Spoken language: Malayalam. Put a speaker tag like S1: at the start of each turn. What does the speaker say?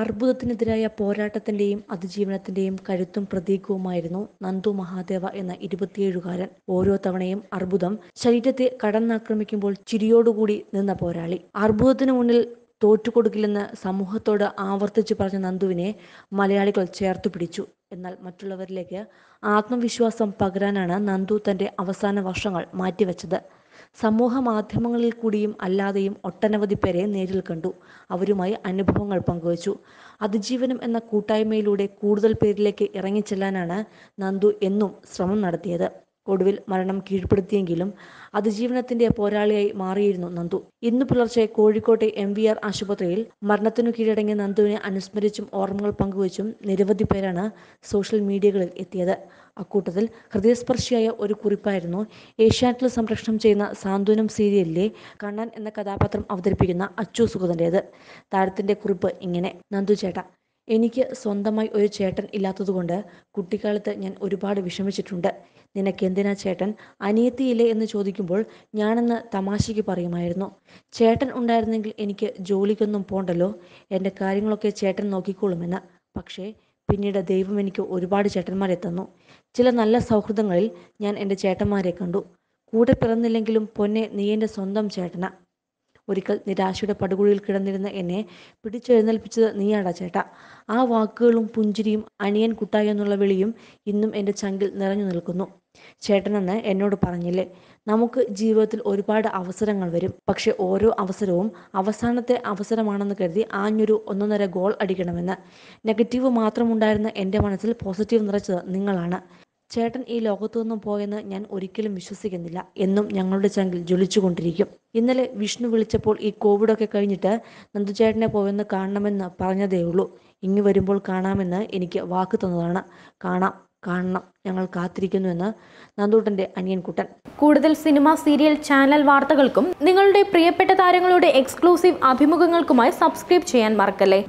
S1: അർബുദത്തിനെതിരായ പോരാട്ടത്തിന്റെയും അതിജീവനത്തിന്റെയും കരുത്തും പ്രതീകവുമായിരുന്നു നന്ദു മഹാദേവ എന്ന ഇരുപത്തിയേഴുകാരൻ ഓരോ തവണയും അർബുദം ശരീരത്തെ കടന്നാക്രമിക്കുമ്പോൾ ചിരിയോടുകൂടി നിന്ന പോരാളി അർബുദത്തിനു മുന്നിൽ തോറ്റുകൊടുക്കില്ലെന്ന് സമൂഹത്തോട് ആവർത്തിച്ചു പറഞ്ഞ നന്ദുവിനെ മലയാളികൾ ചേർത്തു പിടിച്ചു എന്നാൽ മറ്റുള്ളവരിലേക്ക് ആത്മവിശ്വാസം പകരാനാണ് നന്ദു തന്റെ അവസാന വർഷങ്ങൾ മാറ്റിവെച്ചത് സമൂഹ മാധ്യമങ്ങളിൽ കൂടിയും അല്ലാതെയും ഒട്ടനവധി പേരെ നേരിൽ കണ്ടു അവരുമായി അനുഭവങ്ങൾ പങ്കുവച്ചു അതിജീവനം എന്ന കൂട്ടായ്മയിലൂടെ കൂടുതൽ പേരിലേക്ക് ഇറങ്ങിച്ചെല്ലാനാണ് നന്ദു എന്നും ശ്രമം നടത്തിയത് ഒടുവിൽ മരണം കീഴ്പ്പെടുത്തിയെങ്കിലും അതിജീവനത്തിന്റെ പോരാളിയായി മാറിയിരുന്നു നന്ദു ഇന്ന് പുലർച്ചെ കോഴിക്കോട്ടെ എം വി ആർ ആശുപത്രിയിൽ മരണത്തിനു കീഴടങ്ങിയ നന്ദുവിനെ അനുസ്മരിച്ചും ഓർമ്മകൾ പങ്കുവച്ചും നിരവധി പേരാണ് സോഷ്യൽ മീഡിയകളിൽ എത്തിയത് അക്കൂട്ടത്തിൽ ഹൃദയസ്പർശിയായ ഒരു കുറിപ്പായിരുന്നു ഏഷ്യാനെറ്റിൽ സംപ്രേഷണം ചെയ്യുന്ന സാന്ത്വനം സീരിയലിലെ കണ്ണൻ എന്ന കഥാപാത്രം അവതരിപ്പിക്കുന്ന അച്ചു സുഗതൻ്റേത് താരത്തിന്റെ കുറിപ്പ് ഇങ്ങനെ നന്ദു ചേട്ടാ എനിക്ക് സ്വന്തമായി ഒരു ചേട്ടൻ ഇല്ലാത്തതുകൊണ്ട് കുട്ടിക്കാലത്ത് ഞാൻ ഒരുപാട് വിഷമിച്ചിട്ടുണ്ട് നിനക്കെന്തിനാ ചേട്ടൻ അനിയത്തിയില്ലേ എന്ന് ചോദിക്കുമ്പോൾ ഞാനെന്ന് തമാശയ്ക്ക് പറയുമായിരുന്നു ചേട്ടൻ ഉണ്ടായിരുന്നെങ്കിൽ എനിക്ക് ജോലിക്കൊന്നും പോണ്ടല്ലോ എൻ്റെ കാര്യങ്ങളൊക്കെ ചേട്ടൻ നോക്കിക്കോളുമെന്ന് പക്ഷേ പിന്നീട് ദൈവം എനിക്ക് ഒരുപാട് ചേട്ടന്മാരെ തന്നു ചില നല്ല സൗഹൃദങ്ങളിൽ ഞാൻ എൻ്റെ ചേട്ടന്മാരെ കണ്ടു കൂടെ പിറന്നില്ലെങ്കിലും പൊന്നെ നീ എൻ്റെ സ്വന്തം ചേട്ടനാ ഒരിക്കൽ നിരാശയുടെ പടുകുഴിയിൽ കിടന്നിരുന്ന എന്നെ പിടിച്ചെഴുന്നേൽപ്പിച്ചത് നീയാടാ ചേട്ടാ ആ വാക്കുകളും പുഞ്ചിരിയും അണിയൻ കുട്ടായി എന്നുള്ള വിളിയും ഇന്നും എൻ്റെ ചങ്കിൽ നിറഞ്ഞു നിൽക്കുന്നു ചേട്ടനെന്ന് എന്നോട് പറഞ്ഞില്ലേ നമുക്ക് ജീവിതത്തിൽ ഒരുപാട് അവസരങ്ങൾ വരും പക്ഷെ ഓരോ അവസരവും അവസാനത്തെ അവസരമാണെന്ന് കരുതി ആഞ്ഞൊരു ഒന്നൊന്നര ഗോൾ അടിക്കണമെന്ന് നെഗറ്റീവ് മാത്രമുണ്ടായിരുന്ന എൻ്റെ മനസ്സിൽ പോസിറ്റീവ് നിറച്ചത് നിങ്ങളാണ് ചേട്ടൻ ഈ ലോകത്തു നിന്നും പോയെന്ന് ഞാൻ ഒരിക്കലും വിശ്വസിക്കുന്നില്ല എന്നും ഞങ്ങളുടെ ചങ്കിൽ ജ്വലിച്ചുകൊണ്ടിരിക്കും ഇന്നലെ വിഷ്ണു വിളിച്ചപ്പോൾ ഈ കോവിഡൊക്കെ കഴിഞ്ഞിട്ട് നന്ദുചേട്ടനെ പോയെന്ന് കാണണമെന്ന് പറഞ്ഞതേ ഉള്ളൂ ഇങ്ങി വരുമ്പോൾ കാണാമെന്ന് എനിക്ക് വാക്ക് തന്നതാണ് കാണാം കാണണം ഞങ്ങൾ കാത്തിരിക്കുന്നുവെന്ന് നന്ദൂട്ടന്റെ അനിയൻകുട്ടൻ കൂടുതൽ സിനിമ സീരിയൽ ചാനൽ വാർത്തകൾക്കും നിങ്ങളുടെ പ്രിയപ്പെട്ട താരങ്ങളുടെ എക്സ്ക്ലൂസീവ് അഭിമുഖങ്ങൾക്കുമായി സബ്സ്ക്രൈബ് ചെയ്യാൻ മറക്കല്ലേ